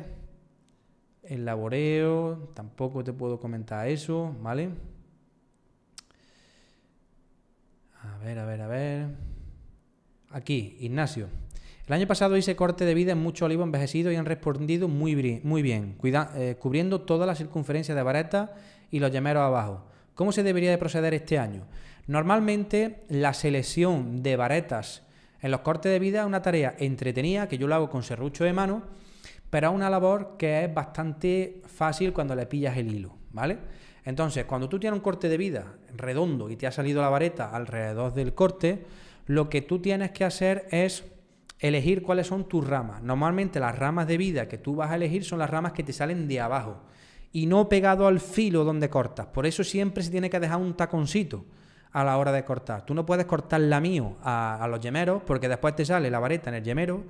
el laboreo, tampoco te puedo comentar eso, ¿vale? A ver, a ver, a ver. Aquí, Ignacio. El año pasado hice corte de vida en mucho olivo envejecido y han respondido muy, muy bien, eh, cubriendo toda la circunferencia de varetas y los llameros abajo. ¿Cómo se debería de proceder este año? Normalmente la selección de varetas en los cortes de vida es una tarea entretenida que yo lo hago con serrucho de mano, pero es una labor que es bastante fácil cuando le pillas el hilo, ¿vale? Entonces, cuando tú tienes un corte de vida redondo y te ha salido la vareta alrededor del corte, lo que tú tienes que hacer es elegir cuáles son tus ramas. Normalmente las ramas de vida que tú vas a elegir son las ramas que te salen de abajo y no pegado al filo donde cortas. Por eso siempre se tiene que dejar un taconcito a la hora de cortar. Tú no puedes cortar la mío a, los yemeros porque después te sale la vareta en el yemero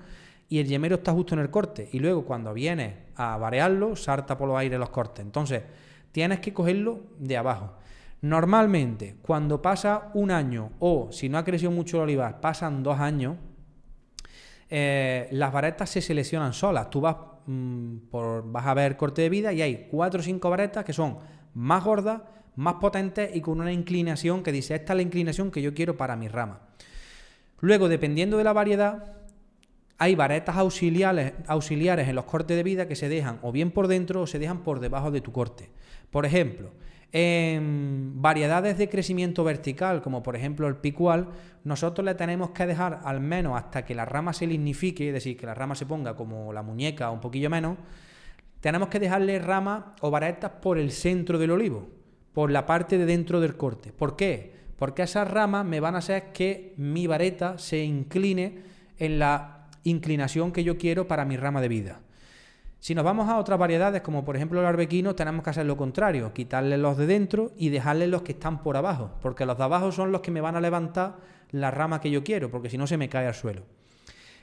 y el yemero está justo en el corte. Y luego cuando vienes a varearlo, salta por los aires los cortes. Entonces, tienes que cogerlo de abajo. Normalmente, cuando pasa un año o si no ha crecido mucho el olivar, pasan dos años, eh, las varetas se seleccionan solas. Tú vas, mm, por, vas a ver corte de vida y hay cuatro o cinco varetas que son más gordas, más potentes y con una inclinación que dice, esta es la inclinación que yo quiero para mi rama. Luego, dependiendo de la variedad, hay varetas auxiliares, auxiliares en los cortes de vida que se dejan o bien por dentro o se dejan por debajo de tu corte. Por ejemplo, en variedades de crecimiento vertical, como por ejemplo el picual, nosotros le tenemos que dejar al menos hasta que la rama se lignifique, es decir, que la rama se ponga como la muñeca o un poquillo menos, tenemos que dejarle rama o varetas por el centro del olivo por la parte de dentro del corte. ¿Por qué? Porque esas ramas me van a hacer que mi vareta se incline en la inclinación que yo quiero para mi rama de vida. Si nos vamos a otras variedades, como por ejemplo el arbequino, tenemos que hacer lo contrario, quitarle los de dentro y dejarle los que están por abajo, porque los de abajo son los que me van a levantar la rama que yo quiero, porque si no se me cae al suelo.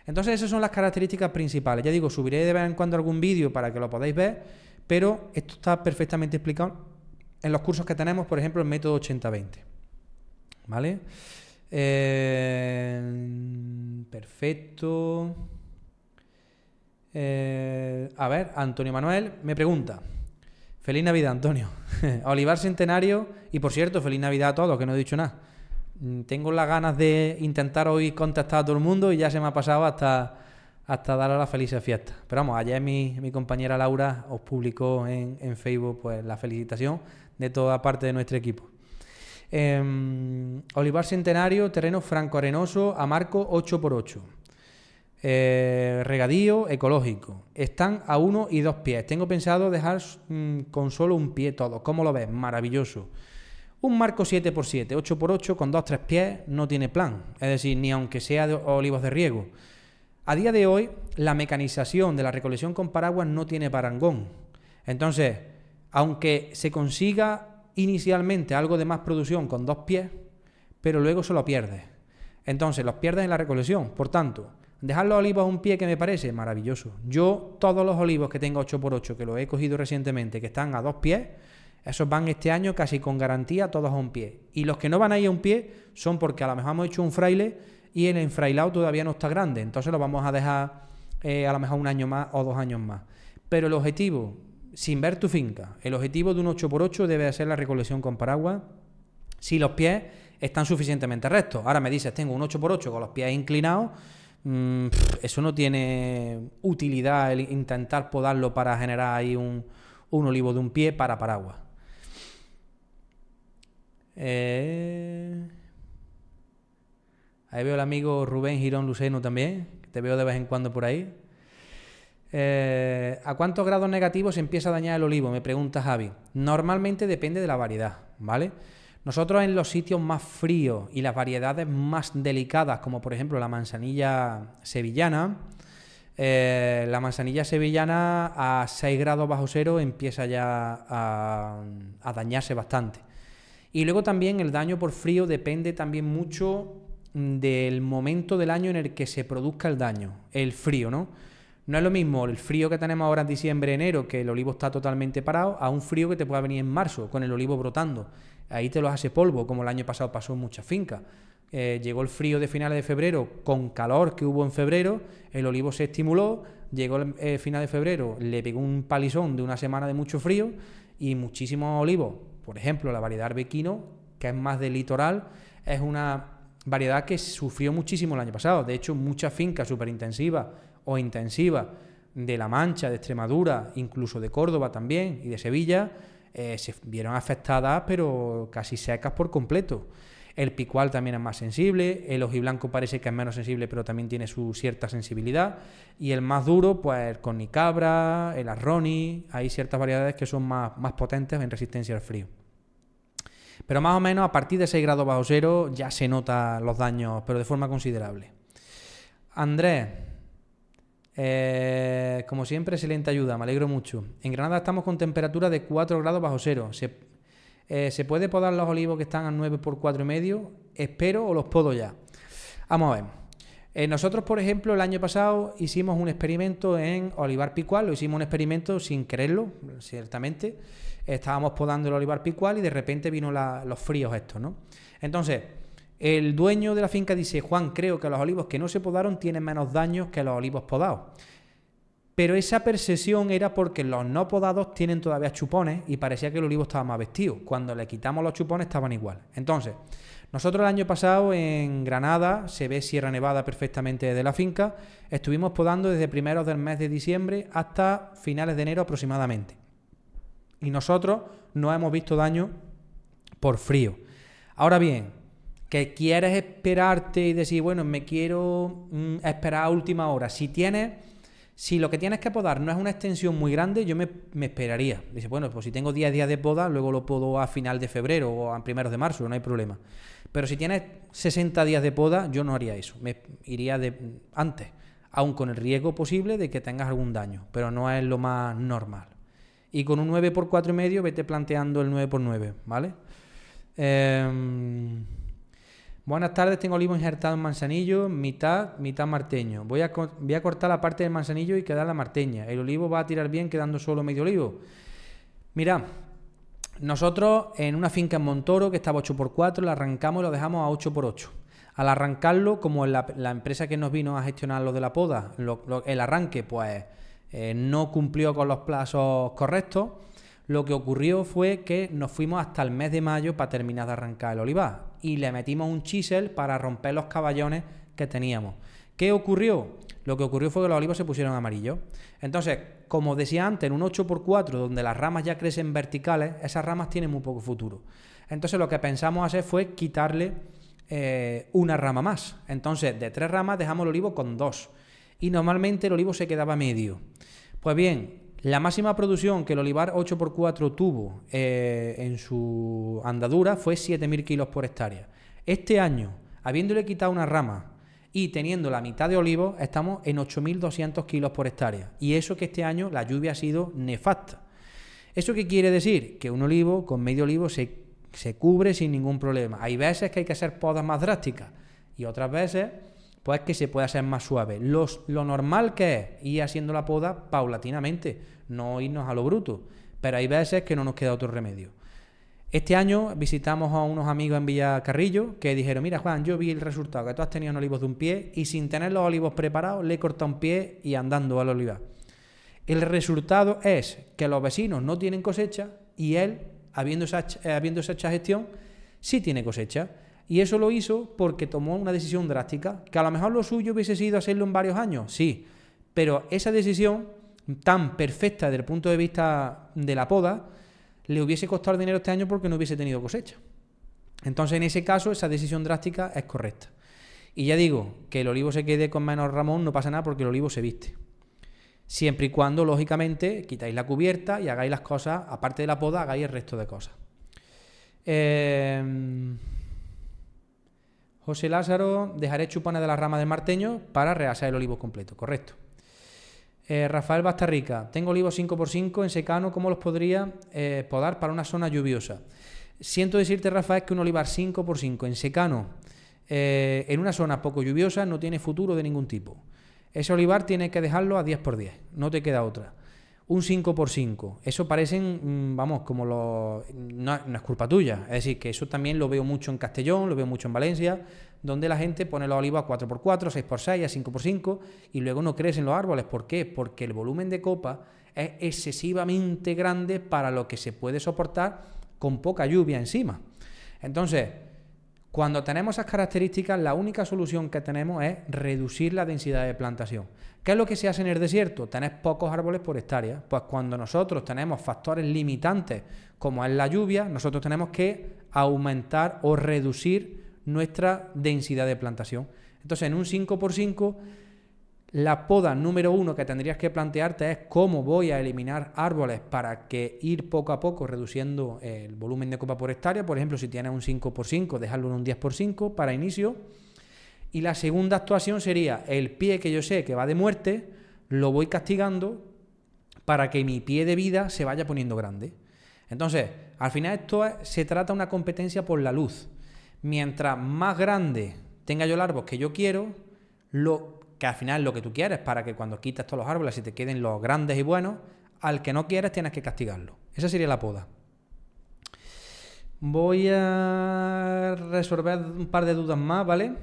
Entonces esas son las características principales. Ya digo, subiré de vez en cuando algún vídeo para que lo podáis ver, pero esto está perfectamente explicado en los cursos que tenemos, por ejemplo, el método 80-20. ¿Vale? Eh, perfecto. Eh, a ver, Antonio Manuel me pregunta. Feliz Navidad, Antonio. Olivar Centenario. Y por cierto, feliz Navidad a todos, que no he dicho nada. Mm, tengo las ganas de intentar hoy contactar a todo el mundo y ya se me ha pasado hasta, hasta dar a la felices fiesta. Pero vamos, ayer mi, mi compañera Laura os publicó en, Facebook pues, la felicitación de toda parte de nuestro equipo. Em, olivar Centenario, terreno franco arenoso, a marco 8x8. Eh, regadío ecológico. Están a uno y dos pies. Tengo pensado dejar mm, con solo un pie todo. ¿Cómo lo ves? Maravilloso. Un marco 7x7, 8x8 con 2-3 pies no tiene plan, es decir, ni aunque sea de olivos de riego. A día de hoy, la mecanización de la recolección con paraguas no tiene parangón. Entonces, aunque se consiga inicialmente algo de más producción con dos pies, pero luego se lo pierde. Entonces, los pierdes en la recolección. Por tanto, dejar los olivos a un pie que me parece maravilloso. Yo, todos los olivos que tengo 8x8, que los he cogido recientemente, que están a dos pies, esos van este año casi con garantía todos a un pie. Y los que no van ahí a un pie son porque a lo mejor hemos hecho un fraile y el enfrailado todavía no está grande. Entonces lo vamos a dejar eh, a lo mejor un año más o dos años más. Pero el objetivo sin ver tu finca. El objetivo de un 8x8 debe ser la recolección con paraguas si los pies están suficientemente rectos. Ahora me dices, tengo un 8x8 con los pies inclinados. Mm, eso no tiene utilidad el intentar podarlo para generar ahí un, olivo de un pie para paraguas. Eh, ahí veo el amigo Rubén Girón Luceno también, te veo de vez en cuando por ahí. Eh, ¿A cuántos grados negativos empieza a dañar el olivo? Me pregunta Javi. Normalmente depende de la variedad, ¿vale? Nosotros en los sitios más fríos y las variedades más delicadas, como por ejemplo la manzanilla sevillana, eh, la manzanilla sevillana a 6 grados bajo cero empieza ya a, a dañarse bastante. Y luego también el daño por frío depende también mucho del momento del año en el que se produzca el daño, el frío, ¿no? No es lo mismo el frío que tenemos ahora en diciembre, enero, que el olivo está totalmente parado, a un frío que te pueda venir en marzo, con el olivo brotando. Ahí te los hace polvo, como el año pasado pasó en muchas fincas. Eh, llegó el frío de finales de febrero con calor que hubo en febrero, el olivo se estimuló, llegó el eh, final de febrero, le pegó un palizón de una semana de mucho frío y muchísimos olivos, por ejemplo la variedad arbequino, que es más del litoral, es una variedad que sufrió muchísimo el año pasado, de hecho muchas fincas súper intensivas o intensiva de La Mancha, de Extremadura, incluso de Córdoba también y de Sevilla, eh, se vieron afectadas pero casi secas por completo. El picual también es más sensible, el ojiblanco parece que es menos sensible, pero también tiene su cierta sensibilidad. Y el más duro, pues con el arroni, hay ciertas variedades que son más, más potentes en resistencia al frío. Pero más o menos a partir de 6 grados bajo cero ya se notan los daños, pero de forma considerable. Andrés, eh, como siempre, Excelente ayuda, me alegro mucho. En Granada estamos con temperatura de 4 grados bajo cero. Eh, Se, puede podar los olivos que están a 9 por y medio? Espero o los podo ya. Vamos a ver. Eh, nosotros, por ejemplo, el año pasado hicimos un experimento en olivar picual, lo hicimos un experimento sin quererlo, ciertamente. Estábamos podando el olivar picual y de repente vino los fríos estos, ¿no? Entonces, el dueño de la finca dice, Juan, creo que los olivos que no se podaron tienen menos daños que los olivos podados. Pero esa percepción era porque los no podados tienen todavía chupones y parecía que el olivo estaba más vestido. Cuando le quitamos los chupones estaban igual. Entonces, nosotros el año pasado en Granada, se ve Sierra Nevada perfectamente de la finca, estuvimos podando desde primeros del mes de diciembre hasta finales de enero aproximadamente. Y nosotros no hemos visto daño por frío. Ahora bien, que quieres esperarte y decir, bueno, me quiero mm, esperar a última hora. Si tienes, si lo que tienes que podar no es una extensión muy grande, yo me, esperaría. Dice, bueno, pues si tengo 10 días de poda, luego lo puedo a final de febrero o a primeros de marzo, no hay problema. Pero si tienes 60 días de poda, yo no haría eso. Me iría de antes, aun con el riesgo posible de que tengas algún daño, pero no es lo más normal. Y con un 9 por medio vete planteando el 9 por 9, ¿vale? Eh... Buenas tardes, tengo olivo injertado en manzanillo, mitad, mitad marteño. Voy a, voy a cortar la parte del manzanillo y quedar la marteña. El olivo va a tirar bien quedando solo medio olivo. Mirad, nosotros en una finca en Montoro que estaba 8x4, la arrancamos y lo dejamos a 8x8. Al arrancarlo, como la, empresa que nos vino a gestionar lo de la poda, el arranque, pues eh, no cumplió con los plazos correctos lo que ocurrió fue que nos fuimos hasta el mes de mayo para terminar de arrancar el olivar y le metimos un chisel para romper los caballones que teníamos. ¿Qué ocurrió? Lo que ocurrió fue que los olivos se pusieron amarillos. Entonces, como decía antes, en un 8x4 donde las ramas ya crecen verticales, esas ramas tienen muy poco futuro. Entonces, lo que pensamos hacer fue quitarle eh, una rama más. Entonces, de tres ramas dejamos el olivo con dos. Y normalmente el olivo se quedaba medio. Pues bien, la máxima producción que el olivar 8x4 tuvo eh, en su andadura fue 7.000 kilos por hectárea. Este año, habiéndole quitado una rama y teniendo la mitad de olivos, estamos en 8.200 kilos por hectárea. Y eso que este año la lluvia ha sido nefasta. ¿Eso qué quiere decir? Que un olivo con medio olivo se, se cubre sin ningún problema. Hay veces que hay que hacer podas más drásticas y otras veces pues que se pueda hacer más suave. lo normal que es ir haciendo la poda paulatinamente, no irnos a lo bruto. Pero hay veces que no nos queda otro remedio. Este año visitamos a unos amigos en Villacarrillo que dijeron, mira Juan, yo vi el resultado, que tú has tenido olivos de un pie y sin tener los olivos preparados le he cortado un pie y andando al olivar. El resultado es que los vecinos no tienen cosecha y él, habiendo esa, habiendo esa gestión, sí tiene cosecha. Y eso lo hizo porque tomó una decisión drástica, que a lo mejor lo suyo hubiese sido hacerlo en varios años, sí, pero esa decisión tan perfecta desde el punto de vista de la poda, le hubiese costado dinero este año porque no hubiese tenido cosecha. Entonces, en ese caso, esa decisión drástica es correcta. Y ya digo, que el olivo se quede con menos ramón no pasa nada porque el olivo se viste. Siempre y cuando, lógicamente, quitáis la cubierta y hagáis las cosas, aparte de la poda, hagáis el resto de cosas. Eh... José Lázaro, dejaré chupones de la rama del marteño para reasar el olivo completo, correcto. Rafael eh, Rafael Bastarrica, tengo olivos 5x5 en secano, ¿cómo los podría eh, podar para una zona lluviosa? Siento decirte, Rafael, que un olivar 5x5 en secano, eh, en una zona poco lluviosa, no tiene futuro de ningún tipo. Ese olivar tienes que dejarlo a 10x10, no te queda otra un 5x5. Eso parecen, mm, vamos, como lo... No, es culpa tuya. Es decir, que eso también lo veo mucho en Castellón, lo veo mucho en Valencia, donde la gente pone los olivos a 4x4, 6x6, a 5x5, y luego no crecen los árboles. ¿Por qué? Porque el volumen de copa es excesivamente grande para lo que se puede soportar con poca lluvia encima. Entonces, cuando tenemos esas características, la única solución que tenemos es reducir la densidad de plantación. ¿Qué es lo que se hace en el desierto? Tenés pocos árboles por hectárea. Pues cuando nosotros tenemos factores limitantes, como es la lluvia, nosotros tenemos que aumentar o reducir nuestra densidad de plantación. Entonces, en un 5x5 la poda número uno que tendrías que plantearte es cómo voy a eliminar árboles para que ir poco a poco reduciendo el volumen de copa por hectárea. Por ejemplo, si tienes un 5x5, dejarlo en un 10x5 para inicio. Y la segunda actuación sería el pie que yo sé que va de muerte, lo voy castigando para que mi pie de vida se vaya poniendo grande. Entonces, al final esto se trata de una competencia por la luz. Mientras más grande tenga yo el árbol que yo quiero, lo que al final lo que tú quieres, para que cuando quitas todos los árboles y te queden los grandes y buenos, al que no quieres tienes que castigarlo. Esa sería la poda. Voy a resolver un par de dudas más, ¿vale?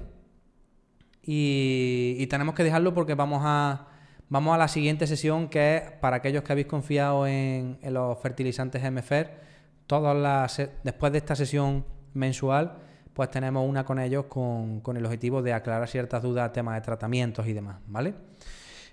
Y, tenemos que dejarlo porque vamos a, vamos a la siguiente sesión que es para aquellos que habéis confiado en, los fertilizantes MFER. Todas las, después de esta sesión mensual pues tenemos una con ellos con, el objetivo de aclarar ciertas dudas, temas de tratamientos y demás, ¿vale?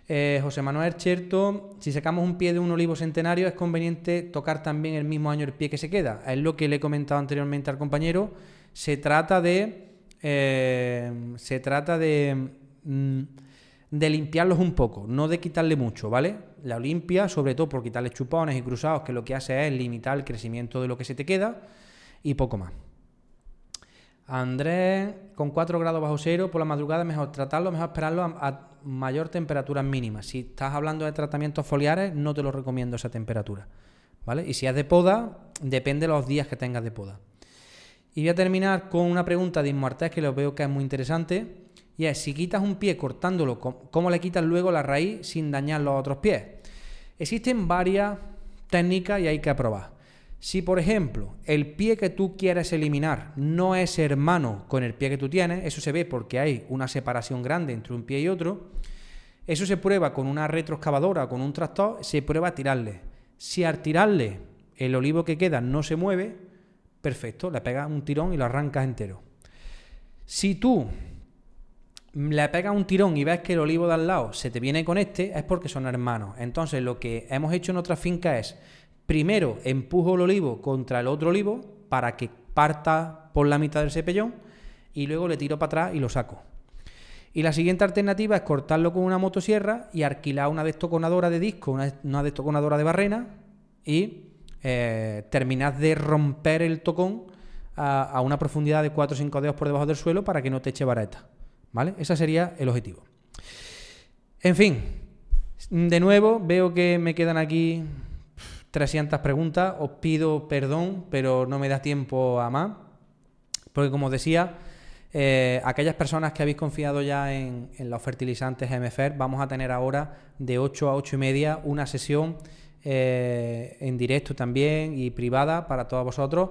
Eh, José Manuel Cherto, si sacamos un pie de un olivo centenario, es conveniente tocar también el mismo año el pie que se queda. Es lo que le he comentado anteriormente al compañero. Se trata de. Eh, se trata de. Mm, de limpiarlos un poco, no de quitarle mucho, ¿vale? La limpia, sobre todo por quitarle chupones y cruzados, que lo que hace es limitar el crecimiento de lo que se te queda y poco más. Andrés, con 4 grados bajo cero, por la madrugada mejor tratarlo, mejor esperarlo a, mayor temperatura mínima. Si estás hablando de tratamientos foliares, no te lo recomiendo esa temperatura. ¿Vale? Y si es de poda, depende de los días que tengas de poda. Y voy a terminar con una pregunta de Inmortés que lo veo que es muy interesante. Y es, si quitas un pie cortándolo, ¿cómo le quitas luego la raíz sin dañar los otros pies? Existen varias técnicas y hay que probar. Si, por ejemplo, el pie que tú quieres eliminar no es hermano con el pie que tú tienes, eso se ve porque hay una separación grande entre un pie y otro, eso se prueba con una retroexcavadora con un tractor, se prueba a tirarle. Si al tirarle el olivo que queda no se mueve, perfecto, le pegas un tirón y lo arrancas entero. Si tú le pegas un tirón y ves que el olivo de al lado se te viene con este, es porque son hermanos. Entonces, lo que hemos hecho en otra finca es primero empujo el olivo contra el otro olivo para que parta por la mitad del cepellón y luego le tiro para atrás y lo saco. Y la siguiente alternativa es cortarlo con una motosierra y alquilar una destoconadora de disco, una, destoconadora de barrena y eh, terminar de romper el tocón a, una profundidad de 4 o 5 dedos por debajo del suelo para que no te eche vareta. ¿Vale? Ese sería el objetivo. En fin, de nuevo veo que me quedan aquí 300 preguntas. Os pido perdón, pero no me da tiempo a más. Porque como os decía, eh, aquellas personas que habéis confiado ya en, los fertilizantes MFR, e vamos a tener ahora de 8 a 8 y media una sesión eh, en directo también y privada para todos vosotros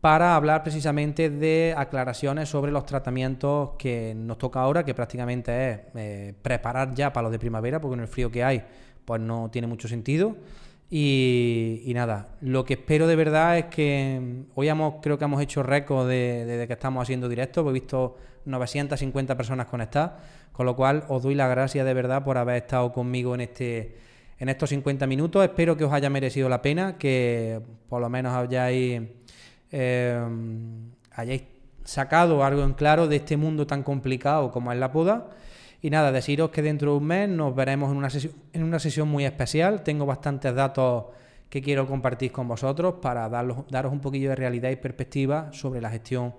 para hablar precisamente de aclaraciones sobre los tratamientos que nos toca ahora, que prácticamente es eh, preparar ya para los de primavera, porque en el frío que hay, pues no tiene mucho sentido. Y, nada, lo que espero de verdad es que hoy creo que hemos hecho récord desde de, que estamos haciendo directo, he visto 950 personas conectadas, con lo cual os doy la gracia de verdad por haber estado conmigo en, este, en estos 50 minutos. Espero que os haya merecido la pena, que por lo menos hayáis, em, hayáis sacado algo en claro de este mundo tan complicado como es la poda. Y nada, deciros que dentro de un mes nos veremos en una, sesión, en una sesión muy especial. Tengo bastantes datos que quiero compartir con vosotros para daros, daros un poquillo de realidad y perspectiva sobre la gestión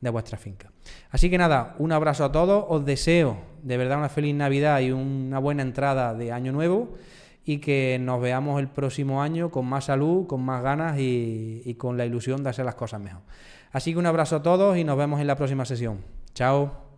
de vuestra finca. Así que nada, un abrazo a todos, os deseo de verdad una feliz Navidad y una buena entrada de año nuevo y que nos veamos el próximo año con más salud, con más ganas y con la ilusión de hacer las cosas mejor. Así que un abrazo a todos y nos vemos en la próxima sesión. Chao.